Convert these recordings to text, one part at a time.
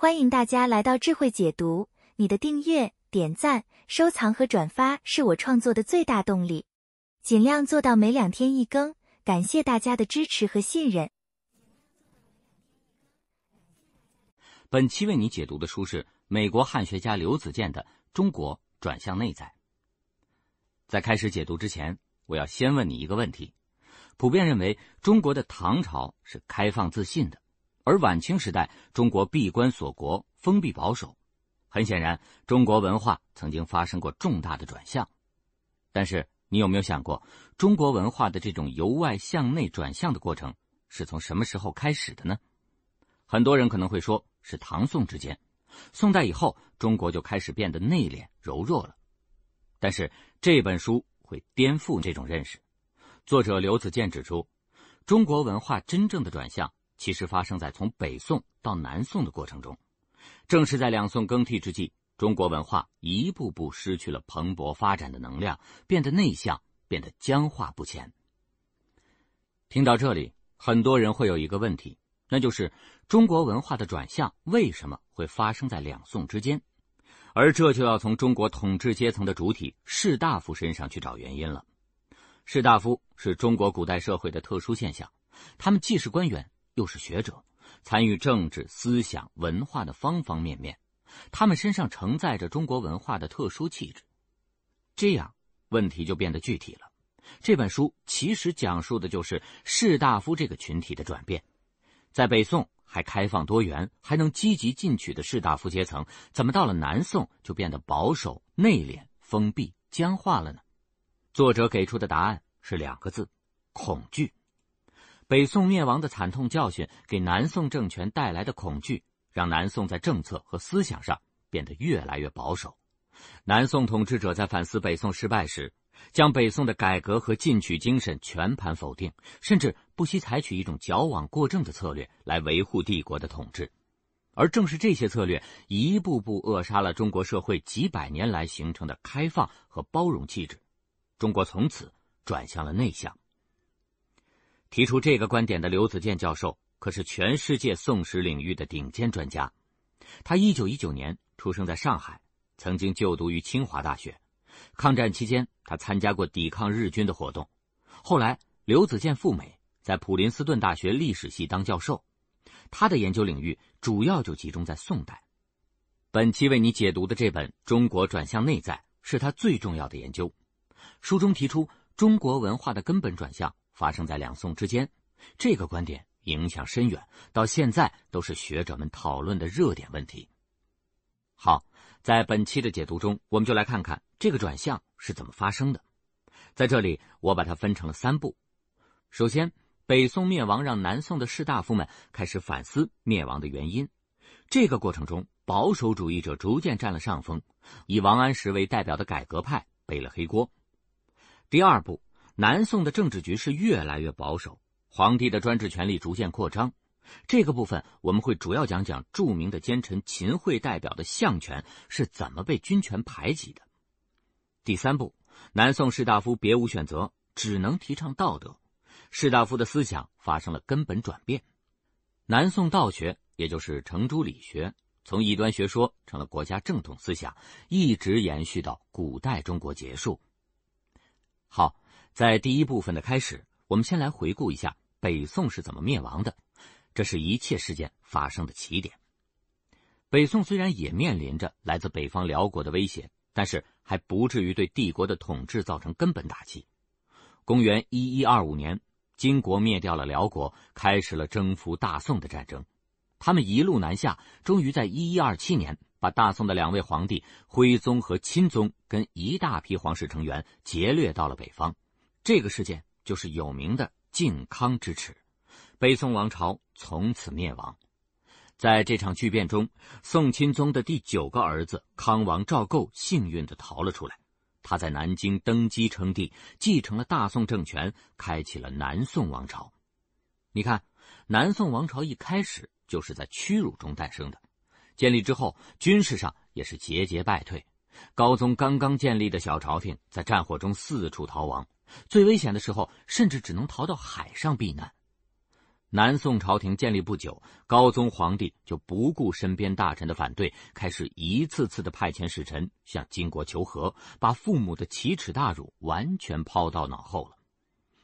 欢迎大家来到智慧解读。你的订阅、点赞、收藏和转发是我创作的最大动力。尽量做到每两天一更，感谢大家的支持和信任。本期为你解读的书是美国汉学家刘子健的《中国转向内在》。在开始解读之前，我要先问你一个问题：普遍认为中国的唐朝是开放自信的。而晚清时代，中国闭关锁国、封闭保守。很显然，中国文化曾经发生过重大的转向。但是，你有没有想过，中国文化的这种由外向内转向的过程是从什么时候开始的呢？很多人可能会说是唐宋之间，宋代以后，中国就开始变得内敛、柔弱了。但是，这本书会颠覆这种认识。作者刘子健指出，中国文化真正的转向。其实发生在从北宋到南宋的过程中，正是在两宋更替之际，中国文化一步步失去了蓬勃发展的能量，变得内向，变得僵化不前。听到这里，很多人会有一个问题，那就是中国文化的转向为什么会发生在两宋之间？而这就要从中国统治阶层的主体士大夫身上去找原因了。士大夫是中国古代社会的特殊现象，他们既是官员。又是学者，参与政治、思想、文化的方方面面，他们身上承载着中国文化的特殊气质。这样，问题就变得具体了。这本书其实讲述的就是士大夫这个群体的转变。在北宋还开放多元、还能积极进取的士大夫阶层，怎么到了南宋就变得保守、内敛、封闭、僵化了呢？作者给出的答案是两个字：恐惧。北宋灭亡的惨痛教训给南宋政权带来的恐惧，让南宋在政策和思想上变得越来越保守。南宋统治者在反思北宋失败时，将北宋的改革和进取精神全盘否定，甚至不惜采取一种矫枉过正的策略来维护帝国的统治。而正是这些策略，一步步扼杀了中国社会几百年来形成的开放和包容气质，中国从此转向了内向。提出这个观点的刘子健教授可是全世界宋史领域的顶尖专家。他一九一九年出生在上海，曾经就读于清华大学。抗战期间，他参加过抵抗日军的活动。后来，刘子健赴美，在普林斯顿大学历史系当教授。他的研究领域主要就集中在宋代。本期为你解读的这本《中国转向内在》是他最重要的研究。书中提出中国文化的根本转向。发生在两宋之间，这个观点影响深远，到现在都是学者们讨论的热点问题。好，在本期的解读中，我们就来看看这个转向是怎么发生的。在这里，我把它分成了三步：首先，北宋灭亡让南宋的士大夫们开始反思灭亡的原因，这个过程中保守主义者逐渐占了上风，以王安石为代表的改革派背了黑锅。第二步。南宋的政治局势越来越保守，皇帝的专制权力逐渐扩张。这个部分我们会主要讲讲著名的奸臣秦桧代表的相权是怎么被军权排挤的。第三步，南宋士大夫别无选择，只能提倡道德。士大夫的思想发生了根本转变，南宋道学，也就是程朱理学，从异端学说成了国家正统思想，一直延续到古代中国结束。好。在第一部分的开始，我们先来回顾一下北宋是怎么灭亡的，这是一切事件发生的起点。北宋虽然也面临着来自北方辽国的威胁，但是还不至于对帝国的统治造成根本打击。公元一一二五年，金国灭掉了辽国，开始了征服大宋的战争。他们一路南下，终于在一一二七年把大宋的两位皇帝徽宗和钦宗跟一大批皇室成员劫掠到了北方。这个事件就是有名的靖康之耻，北宋王朝从此灭亡。在这场巨变中，宋钦宗的第九个儿子康王赵构幸运的逃了出来。他在南京登基称帝，继承了大宋政权，开启了南宋王朝。你看，南宋王朝一开始就是在屈辱中诞生的，建立之后，军事上也是节节败退。高宗刚刚建立的小朝廷，在战火中四处逃亡。最危险的时候，甚至只能逃到海上避难。南宋朝廷建立不久，高宗皇帝就不顾身边大臣的反对，开始一次次的派遣使臣向金国求和，把父母的奇耻大辱完全抛到脑后了。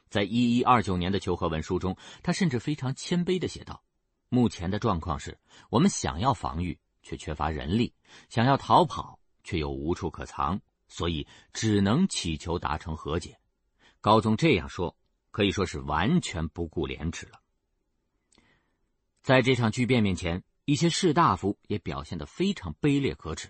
在一一二九年的求和文书中，他甚至非常谦卑的写道：“目前的状况是，我们想要防御，却缺乏人力；想要逃跑，却又无处可藏，所以只能祈求达成和解。”高宗这样说，可以说是完全不顾廉耻了。在这场巨变面前，一些士大夫也表现得非常卑劣可耻。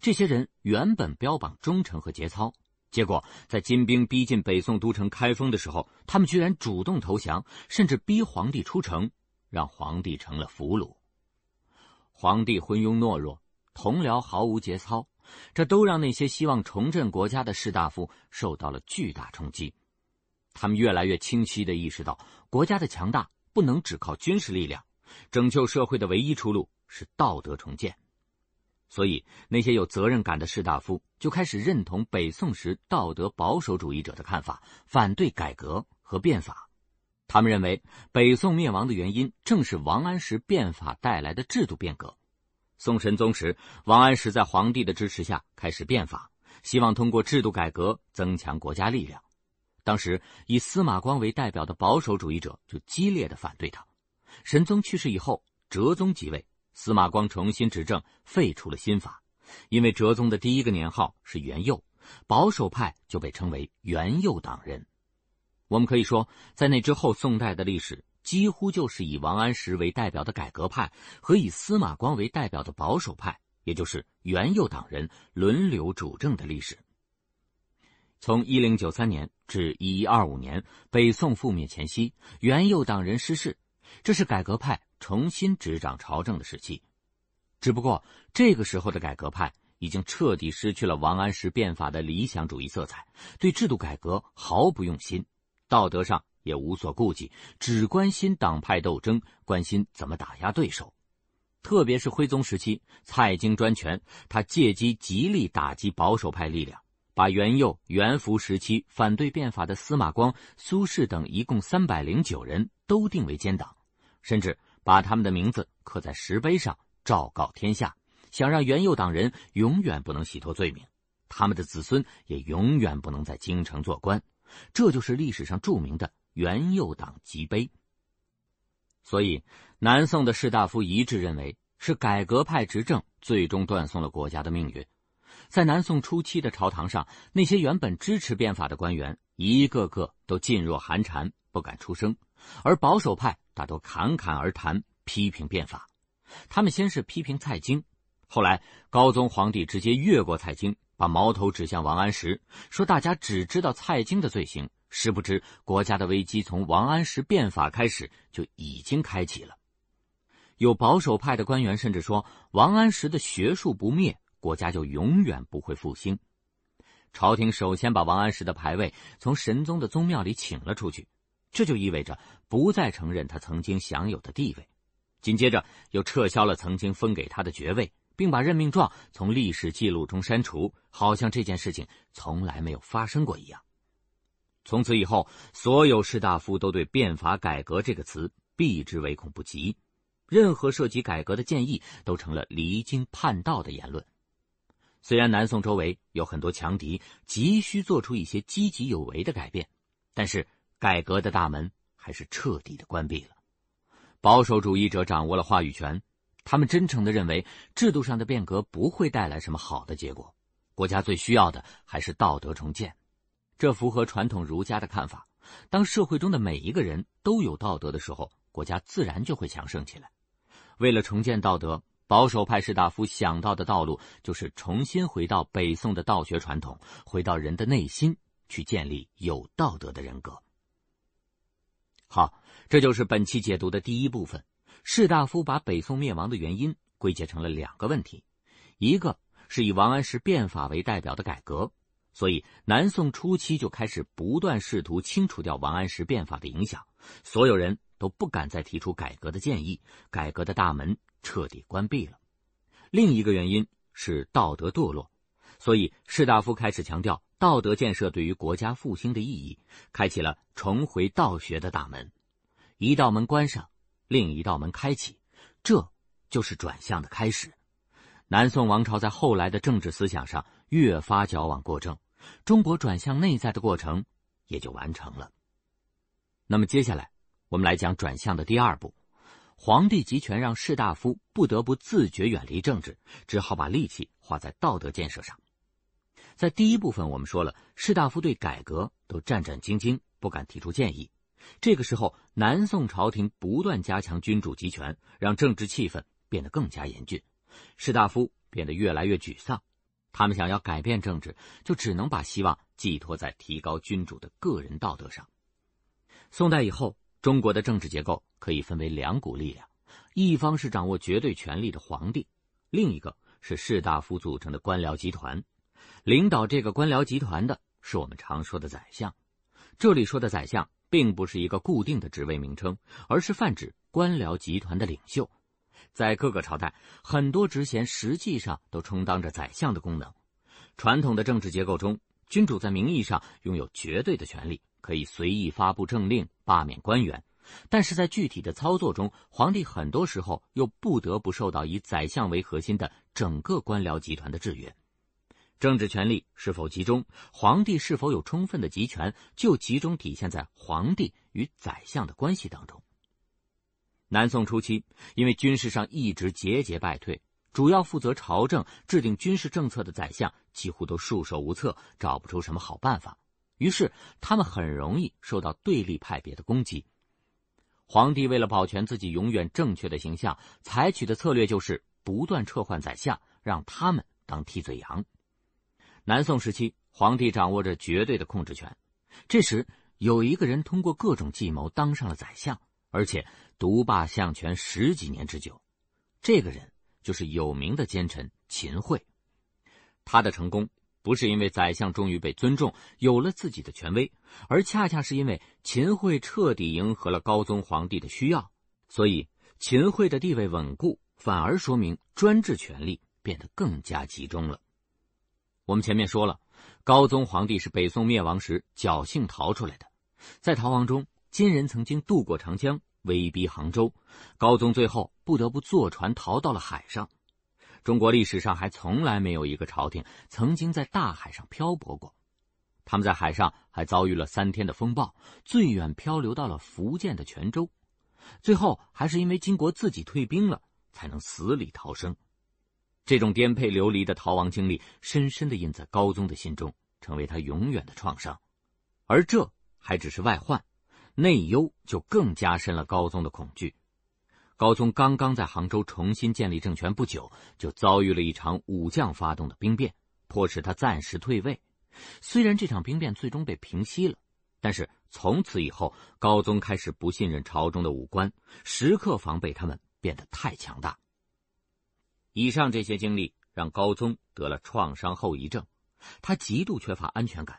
这些人原本标榜忠诚和节操，结果在金兵逼近北宋都城开封的时候，他们居然主动投降，甚至逼皇帝出城，让皇帝成了俘虏。皇帝昏庸懦弱，同僚毫无节操。这都让那些希望重振国家的士大夫受到了巨大冲击，他们越来越清晰的意识到，国家的强大不能只靠军事力量，拯救社会的唯一出路是道德重建。所以，那些有责任感的士大夫就开始认同北宋时道德保守主义者的看法，反对改革和变法。他们认为，北宋灭亡的原因正是王安石变法带来的制度变革。宋神宗时，王安石在皇帝的支持下开始变法，希望通过制度改革增强国家力量。当时以司马光为代表的保守主义者就激烈的反对他。神宗去世以后，哲宗即位，司马光重新执政，废除了新法。因为哲宗的第一个年号是元佑，保守派就被称为元佑党人。我们可以说，在那之后，宋代的历史。几乎就是以王安石为代表的改革派和以司马光为代表的保守派，也就是元佑党人轮流主政的历史。从一零九三年至一一二五年，北宋覆灭前夕，元佑党人失势，这是改革派重新执掌朝政的时期。只不过这个时候的改革派已经彻底失去了王安石变法的理想主义色彩，对制度改革毫不用心，道德上。也无所顾忌，只关心党派斗争，关心怎么打压对手。特别是徽宗时期，蔡京专权，他借机极力打击保守派力量，把元佑、元符时期反对变法的司马光、苏轼等一共三百零九人都定为奸党，甚至把他们的名字刻在石碑上昭告天下，想让元佑党人永远不能洗脱罪名，他们的子孙也永远不能在京城做官。这就是历史上著名的。元佑党籍碑。所以，南宋的士大夫一致认为是改革派执政，最终断送了国家的命运。在南宋初期的朝堂上，那些原本支持变法的官员，一个个都噤若寒蝉，不敢出声；而保守派大都侃侃而谈，批评变法。他们先是批评蔡京，后来高宗皇帝直接越过蔡京，把矛头指向王安石，说大家只知道蔡京的罪行。殊不知国家的危机从王安石变法开始就已经开启了？有保守派的官员甚至说，王安石的学术不灭，国家就永远不会复兴。朝廷首先把王安石的牌位从神宗的宗庙里请了出去，这就意味着不再承认他曾经享有的地位。紧接着又撤销了曾经封给他的爵位，并把任命状从历史记录中删除，好像这件事情从来没有发生过一样。从此以后，所有士大夫都对“变法改革”这个词避之唯恐不及，任何涉及改革的建议都成了离经叛道的言论。虽然南宋周围有很多强敌，急需做出一些积极有为的改变，但是改革的大门还是彻底的关闭了。保守主义者掌握了话语权，他们真诚地认为，制度上的变革不会带来什么好的结果，国家最需要的还是道德重建。这符合传统儒家的看法。当社会中的每一个人都有道德的时候，国家自然就会强盛起来。为了重建道德，保守派士大夫想到的道路就是重新回到北宋的道学传统，回到人的内心去建立有道德的人格。好，这就是本期解读的第一部分。士大夫把北宋灭亡的原因归结成了两个问题，一个是以王安石变法为代表的改革。所以，南宋初期就开始不断试图清除掉王安石变法的影响，所有人都不敢再提出改革的建议，改革的大门彻底关闭了。另一个原因是道德堕落，所以士大夫开始强调道德建设对于国家复兴的意义，开启了重回道学的大门。一道门关上，另一道门开启，这就是转向的开始。南宋王朝在后来的政治思想上越发矫枉过正。中国转向内在的过程也就完成了。那么接下来我们来讲转向的第二步：皇帝集权让士大夫不得不自觉远离政治，只好把力气花在道德建设上。在第一部分我们说了，士大夫对改革都战战兢兢，不敢提出建议。这个时候，南宋朝廷不断加强君主集权，让政治气氛变得更加严峻，士大夫变得越来越沮丧。他们想要改变政治，就只能把希望寄托在提高君主的个人道德上。宋代以后，中国的政治结构可以分为两股力量：一方是掌握绝对权力的皇帝，另一个是士大夫组成的官僚集团。领导这个官僚集团的是我们常说的宰相。这里说的宰相，并不是一个固定的职位名称，而是泛指官僚集团的领袖。在各个朝代，很多职衔实际上都充当着宰相的功能。传统的政治结构中，君主在名义上拥有绝对的权利，可以随意发布政令、罢免官员；但是在具体的操作中，皇帝很多时候又不得不受到以宰相为核心的整个官僚集团的制约。政治权力是否集中，皇帝是否有充分的集权，就集中体现在皇帝与宰相的关系当中。南宋初期，因为军事上一直节节败退，主要负责朝政、制定军事政策的宰相几乎都束手无策，找不出什么好办法。于是他们很容易受到对立派别的攻击。皇帝为了保全自己永远正确的形象，采取的策略就是不断撤换宰相，让他们当替罪羊。南宋时期，皇帝掌握着绝对的控制权。这时有一个人通过各种计谋当上了宰相，而且。独霸相权十几年之久，这个人就是有名的奸臣秦桧。他的成功不是因为宰相终于被尊重，有了自己的权威，而恰恰是因为秦桧彻底迎合了高宗皇帝的需要。所以，秦桧的地位稳固，反而说明专制权力变得更加集中了。我们前面说了，高宗皇帝是北宋灭亡时侥幸逃出来的，在逃亡中，金人曾经渡过长江。威逼杭州，高宗最后不得不坐船逃到了海上。中国历史上还从来没有一个朝廷曾经在大海上漂泊过。他们在海上还遭遇了三天的风暴，最远漂流到了福建的泉州。最后还是因为金国自己退兵了，才能死里逃生。这种颠沛流离的逃亡经历，深深地印在高宗的心中，成为他永远的创伤。而这还只是外患。内忧就更加深了高宗的恐惧。高宗刚刚在杭州重新建立政权不久，就遭遇了一场武将发动的兵变，迫使他暂时退位。虽然这场兵变最终被平息了，但是从此以后，高宗开始不信任朝中的武官，时刻防备他们变得太强大。以上这些经历让高宗得了创伤后遗症，他极度缺乏安全感，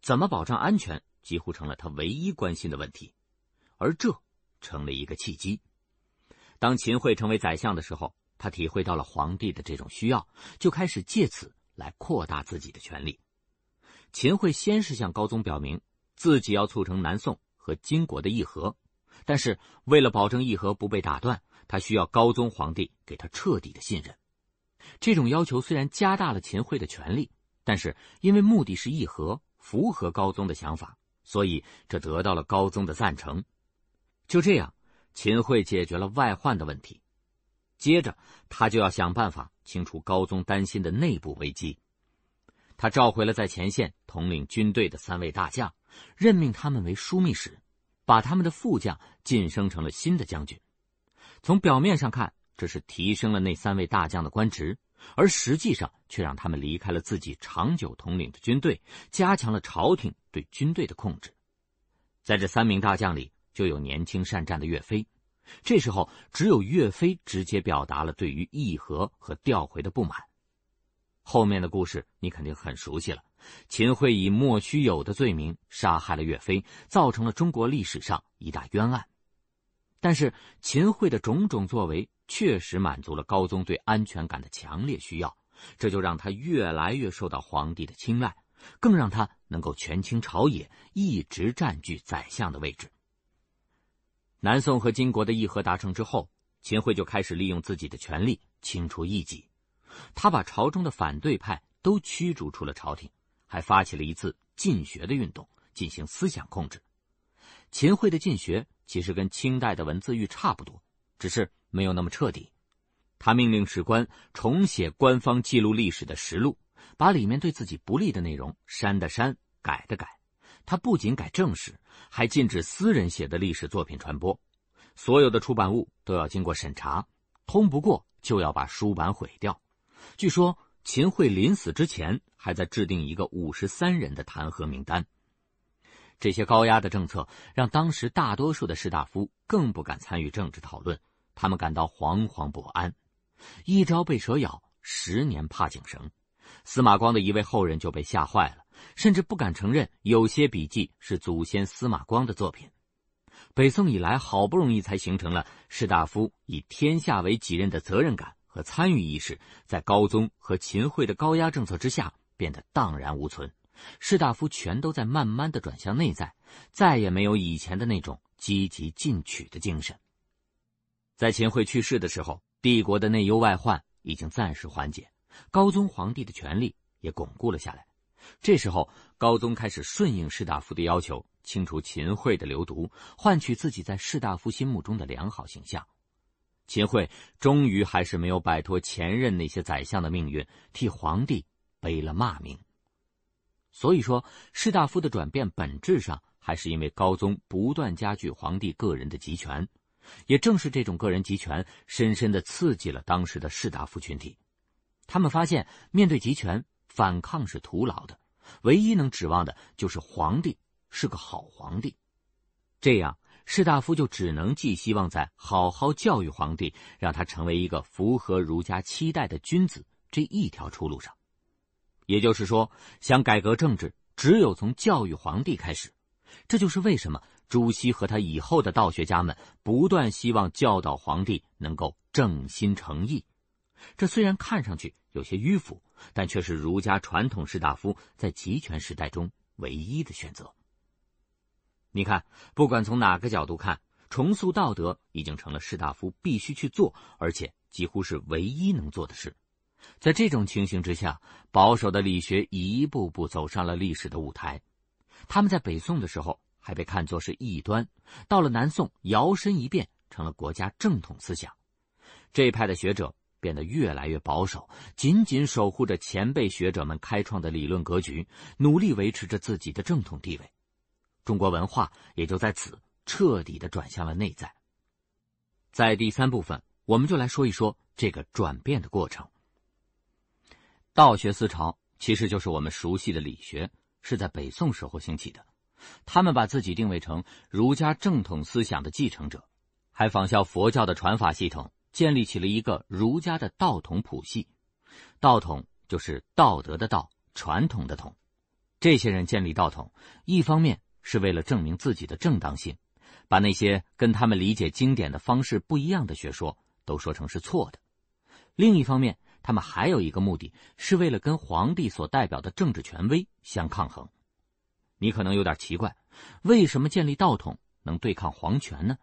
怎么保障安全？几乎成了他唯一关心的问题，而这成了一个契机。当秦桧成为宰相的时候，他体会到了皇帝的这种需要，就开始借此来扩大自己的权力。秦桧先是向高宗表明自己要促成南宋和金国的议和，但是为了保证议和不被打断，他需要高宗皇帝给他彻底的信任。这种要求虽然加大了秦桧的权力，但是因为目的是议和，符合高宗的想法。所以，这得到了高宗的赞成。就这样，秦桧解决了外患的问题。接着，他就要想办法清除高宗担心的内部危机。他召回了在前线统领军队的三位大将，任命他们为枢密使，把他们的副将晋升成了新的将军。从表面上看，这是提升了那三位大将的官职。而实际上，却让他们离开了自己长久统领的军队，加强了朝廷对军队的控制。在这三名大将里，就有年轻善战的岳飞。这时候，只有岳飞直接表达了对于议和和调回的不满。后面的故事你肯定很熟悉了：秦桧以莫须有的罪名杀害了岳飞，造成了中国历史上一大冤案。但是，秦桧的种种作为。确实满足了高宗对安全感的强烈需要，这就让他越来越受到皇帝的青睐，更让他能够权倾朝野，一直占据宰相的位置。南宋和金国的议和达成之后，秦桧就开始利用自己的权力清除异己，他把朝中的反对派都驱逐出了朝廷，还发起了一次禁学的运动，进行思想控制。秦桧的禁学其实跟清代的文字狱差不多，只是。没有那么彻底，他命令史官重写官方记录历史的实录，把里面对自己不利的内容删的删，改的改。他不仅改正史，还禁止私人写的历史作品传播，所有的出版物都要经过审查，通不过就要把书版毁掉。据说秦桧临死之前还在制定一个五十三人的弹劾名单。这些高压的政策让当时大多数的士大夫更不敢参与政治讨论。他们感到惶惶不安，一朝被蛇咬，十年怕井绳。司马光的一位后人就被吓坏了，甚至不敢承认有些笔记是祖先司马光的作品。北宋以来，好不容易才形成了士大夫以天下为己任的责任感和参与意识，在高宗和秦桧的高压政策之下，变得荡然无存。士大夫全都在慢慢的转向内在，再也没有以前的那种积极进取的精神。在秦桧去世的时候，帝国的内忧外患已经暂时缓解，高宗皇帝的权力也巩固了下来。这时候，高宗开始顺应士大夫的要求，清除秦桧的流毒，换取自己在士大夫心目中的良好形象。秦桧终于还是没有摆脱前任那些宰相的命运，替皇帝背了骂名。所以说，士大夫的转变本质上还是因为高宗不断加剧皇帝个人的集权。也正是这种个人集权，深深地刺激了当时的士大夫群体。他们发现，面对集权，反抗是徒劳的，唯一能指望的就是皇帝是个好皇帝。这样，士大夫就只能寄希望在好好教育皇帝，让他成为一个符合儒家期待的君子这一条出路上。也就是说，想改革政治，只有从教育皇帝开始。这就是为什么。朱熹和他以后的道学家们不断希望教导皇帝能够正心诚意，这虽然看上去有些迂腐，但却是儒家传统士大夫在集权时代中唯一的选择。你看，不管从哪个角度看，重塑道德已经成了士大夫必须去做，而且几乎是唯一能做的事。在这种情形之下，保守的理学一步步走上了历史的舞台。他们在北宋的时候。还被看作是异端，到了南宋，摇身一变成了国家正统思想。这一派的学者变得越来越保守，紧紧守护着前辈学者们开创的理论格局，努力维持着自己的正统地位。中国文化也就在此彻底的转向了内在。在第三部分，我们就来说一说这个转变的过程。道学思潮其实就是我们熟悉的理学，是在北宋时候兴起的。他们把自己定位成儒家正统思想的继承者，还仿效佛教的传法系统，建立起了一个儒家的道统谱系。道统就是道德的道，传统的统。这些人建立道统，一方面是为了证明自己的正当性，把那些跟他们理解经典的方式不一样的学说都说成是错的；另一方面，他们还有一个目的是为了跟皇帝所代表的政治权威相抗衡。你可能有点奇怪，为什么建立道统能对抗皇权呢？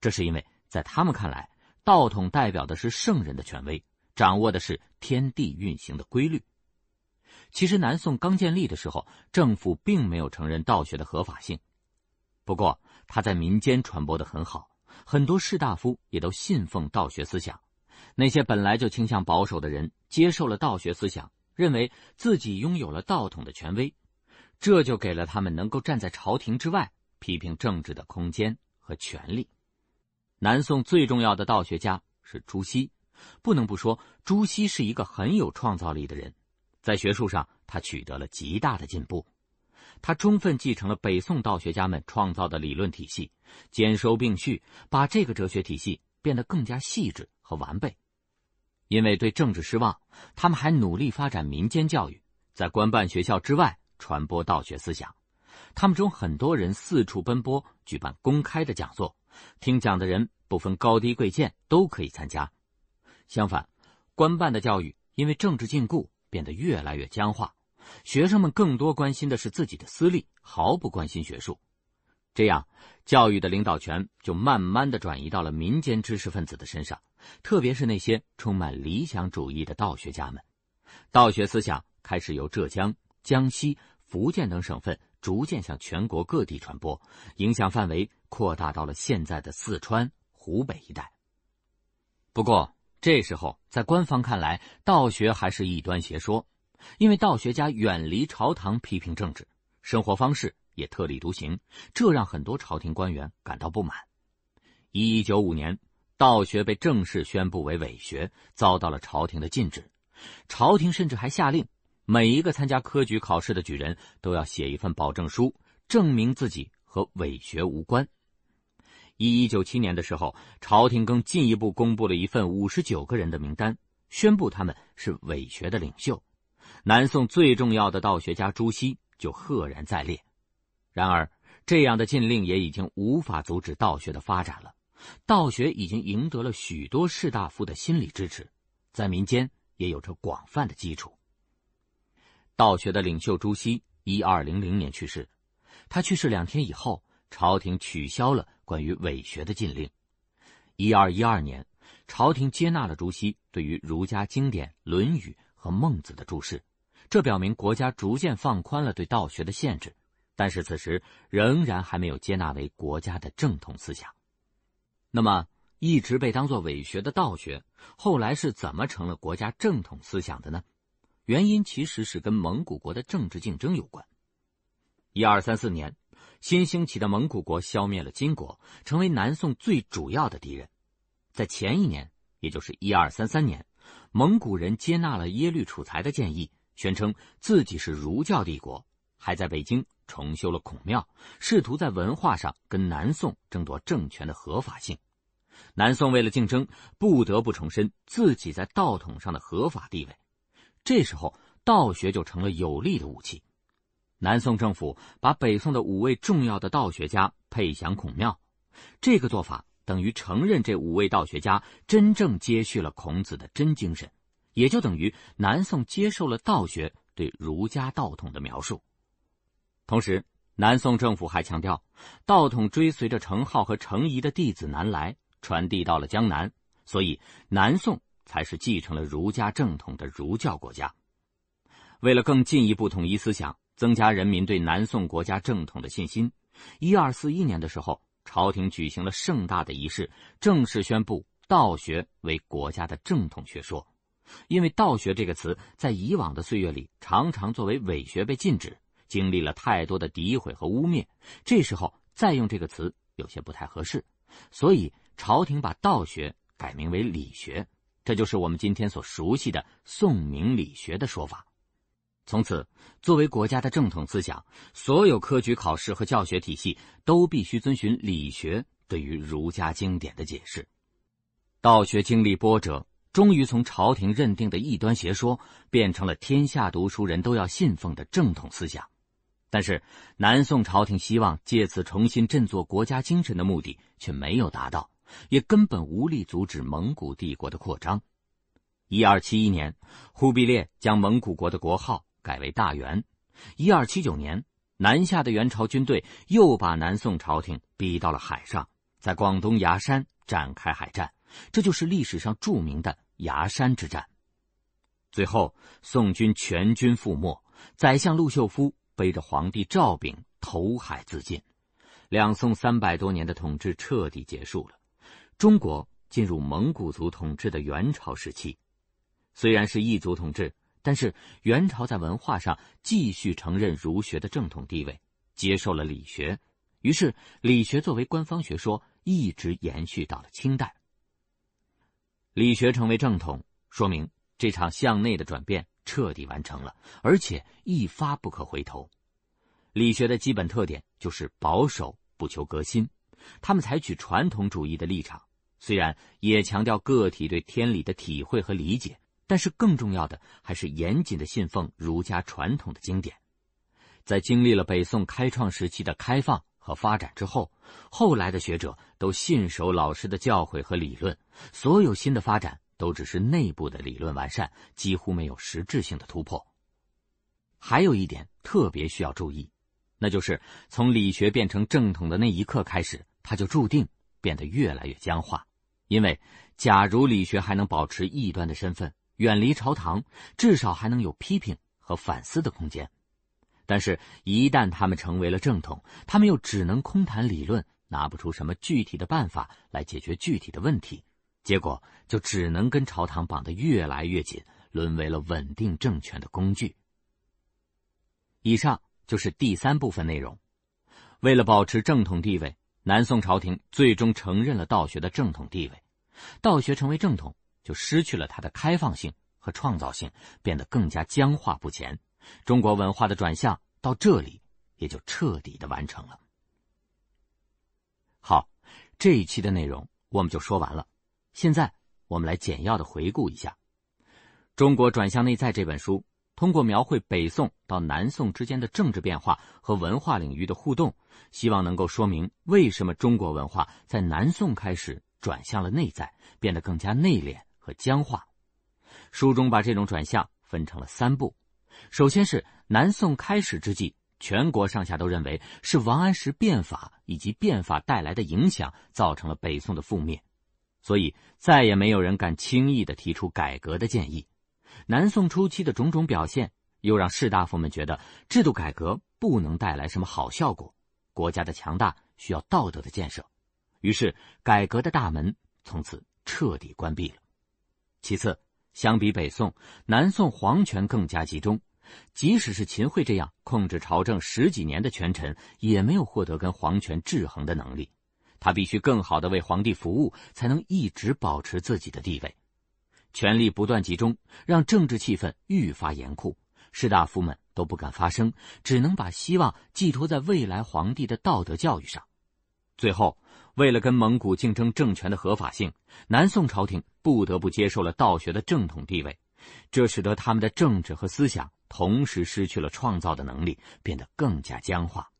这是因为，在他们看来，道统代表的是圣人的权威，掌握的是天地运行的规律。其实，南宋刚建立的时候，政府并没有承认道学的合法性，不过他在民间传播的很好，很多士大夫也都信奉道学思想。那些本来就倾向保守的人接受了道学思想，认为自己拥有了道统的权威。这就给了他们能够站在朝廷之外批评政治的空间和权利。南宋最重要的道学家是朱熹，不能不说朱熹是一个很有创造力的人，在学术上他取得了极大的进步。他充分继承了北宋道学家们创造的理论体系，兼收并蓄，把这个哲学体系变得更加细致和完备。因为对政治失望，他们还努力发展民间教育，在官办学校之外。传播道学思想，他们中很多人四处奔波，举办公开的讲座，听讲的人不分高低贵贱，都可以参加。相反，官办的教育因为政治禁锢变得越来越僵化，学生们更多关心的是自己的私利，毫不关心学术。这样，教育的领导权就慢慢的转移到了民间知识分子的身上，特别是那些充满理想主义的道学家们。道学思想开始由浙江。江西、福建等省份逐渐向全国各地传播，影响范围扩大到了现在的四川、湖北一带。不过，这时候在官方看来，道学还是异端邪说，因为道学家远离朝堂，批评政治，生活方式也特立独行，这让很多朝廷官员感到不满。一九五年，道学被正式宣布为伪学，遭到了朝廷的禁止。朝廷甚至还下令。每一个参加科举考试的举人都要写一份保证书，证明自己和伪学无关。一一九七年的时候，朝廷更进一步公布了一份五十九个人的名单，宣布他们是伪学的领袖。南宋最重要的道学家朱熹就赫然在列。然而，这样的禁令也已经无法阻止道学的发展了。道学已经赢得了许多士大夫的心理支持，在民间也有着广泛的基础。道学的领袖朱熹一二零零年去世，他去世两天以后，朝廷取消了关于伪学的禁令。一二一二年，朝廷接纳了朱熹对于儒家经典《论语》和《孟子》的注释，这表明国家逐渐放宽了对道学的限制。但是此时仍然还没有接纳为国家的正统思想。那么，一直被当做伪学的道学，后来是怎么成了国家正统思想的呢？原因其实是跟蒙古国的政治竞争有关。一二三四年，新兴起的蒙古国消灭了金国，成为南宋最主要的敌人。在前一年，也就是一二三三年，蒙古人接纳了耶律楚材的建议，宣称自己是儒教帝国，还在北京重修了孔庙，试图在文化上跟南宋争夺政权的合法性。南宋为了竞争，不得不重申自己在道统上的合法地位。这时候，道学就成了有力的武器。南宋政府把北宋的五位重要的道学家配享孔庙，这个做法等于承认这五位道学家真正接续了孔子的真精神，也就等于南宋接受了道学对儒家道统的描述。同时，南宋政府还强调，道统追随着程颢和程颐的弟子南来，传递到了江南，所以南宋。才是继承了儒家正统的儒教国家。为了更进一步统一思想，增加人民对南宋国家正统的信心，一二四一年的时候，朝廷举行了盛大的仪式，正式宣布道学为国家的正统学说。因为“道学”这个词在以往的岁月里常常作为伪学被禁止，经历了太多的诋毁和污蔑，这时候再用这个词有些不太合适，所以朝廷把“道学”改名为“理学”。这就是我们今天所熟悉的宋明理学的说法。从此，作为国家的正统思想，所有科举考试和教学体系都必须遵循理学对于儒家经典的解释。道学经历波折，终于从朝廷认定的异端邪说，变成了天下读书人都要信奉的正统思想。但是，南宋朝廷希望借此重新振作国家精神的目的却没有达到。也根本无力阻止蒙古帝国的扩张。一二七一年，忽必烈将蒙古国的国号改为大元。一二七九年，南下的元朝军队又把南宋朝廷逼到了海上，在广东崖山展开海战，这就是历史上著名的崖山之战。最后，宋军全军覆没，宰相陆秀夫背着皇帝赵昺投海自尽，两宋三百多年的统治彻底结束了。中国进入蒙古族统治的元朝时期，虽然是异族统治，但是元朝在文化上继续承认儒学的正统地位，接受了理学，于是理学作为官方学说一直延续到了清代。理学成为正统，说明这场向内的转变彻底完成了，而且一发不可回头。理学的基本特点就是保守，不求革新，他们采取传统主义的立场。虽然也强调个体对天理的体会和理解，但是更重要的还是严谨的信奉儒家传统的经典。在经历了北宋开创时期的开放和发展之后，后来的学者都信守老师的教诲和理论，所有新的发展都只是内部的理论完善，几乎没有实质性的突破。还有一点特别需要注意，那就是从理学变成正统的那一刻开始，它就注定变得越来越僵化。因为，假如理学还能保持异端的身份，远离朝堂，至少还能有批评和反思的空间。但是，一旦他们成为了正统，他们又只能空谈理论，拿不出什么具体的办法来解决具体的问题，结果就只能跟朝堂绑得越来越紧，沦为了稳定政权的工具。以上就是第三部分内容。为了保持正统地位。南宋朝廷最终承认了道学的正统地位，道学成为正统，就失去了它的开放性和创造性，变得更加僵化不前。中国文化的转向到这里也就彻底的完成了。好，这一期的内容我们就说完了，现在我们来简要的回顾一下《中国转向内在》这本书。通过描绘北宋到南宋之间的政治变化和文化领域的互动，希望能够说明为什么中国文化在南宋开始转向了内在，变得更加内敛和僵化。书中把这种转向分成了三步：首先是南宋开始之际，全国上下都认为是王安石变法以及变法带来的影响造成了北宋的覆灭，所以再也没有人敢轻易的提出改革的建议。南宋初期的种种表现，又让士大夫们觉得制度改革不能带来什么好效果。国家的强大需要道德的建设，于是改革的大门从此彻底关闭了。其次，相比北宋，南宋皇权更加集中。即使是秦桧这样控制朝政十几年的权臣，也没有获得跟皇权制衡的能力。他必须更好的为皇帝服务，才能一直保持自己的地位。权力不断集中，让政治气氛愈发严酷，士大夫们都不敢发声，只能把希望寄托在未来皇帝的道德教育上。最后，为了跟蒙古竞争政权的合法性，南宋朝廷不得不接受了道学的正统地位，这使得他们的政治和思想同时失去了创造的能力，变得更加僵化。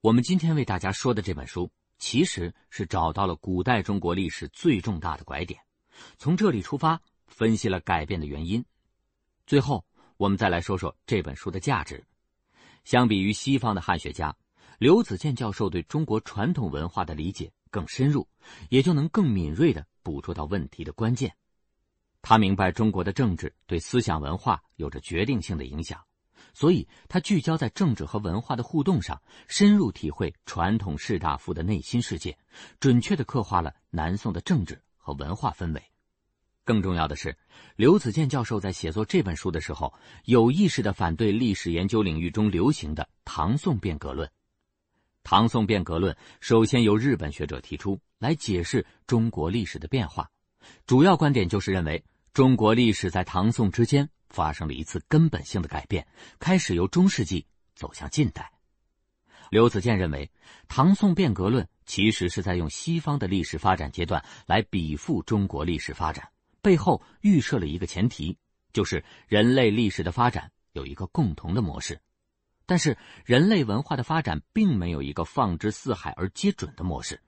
我们今天为大家说的这本书，其实是找到了古代中国历史最重大的拐点。从这里出发，分析了改变的原因。最后，我们再来说说这本书的价值。相比于西方的汉学家，刘子健教授对中国传统文化的理解更深入，也就能更敏锐的捕捉到问题的关键。他明白中国的政治对思想文化有着决定性的影响，所以他聚焦在政治和文化的互动上，深入体会传统士大夫的内心世界，准确的刻画了南宋的政治和文化氛围。更重要的是，刘子健教授在写作这本书的时候，有意识地反对历史研究领域中流行的唐宋变革论。唐宋变革论首先由日本学者提出，来解释中国历史的变化，主要观点就是认为中国历史在唐宋之间发生了一次根本性的改变，开始由中世纪走向近代。刘子健认为，唐宋变革论其实是在用西方的历史发展阶段来比附中国历史发展。背后预设了一个前提，就是人类历史的发展有一个共同的模式，但是人类文化的发展并没有一个放之四海而皆准的模式。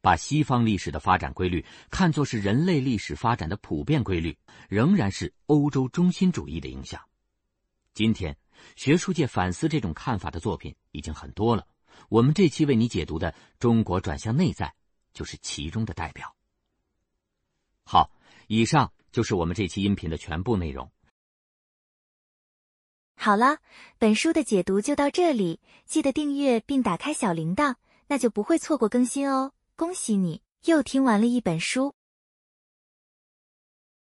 把西方历史的发展规律看作是人类历史发展的普遍规律，仍然是欧洲中心主义的影响。今天，学术界反思这种看法的作品已经很多了，我们这期为你解读的《中国转向内在》就是其中的代表。好。以上就是我们这期音频的全部内容。好了，本书的解读就到这里，记得订阅并打开小铃铛，那就不会错过更新哦。恭喜你又听完了一本书。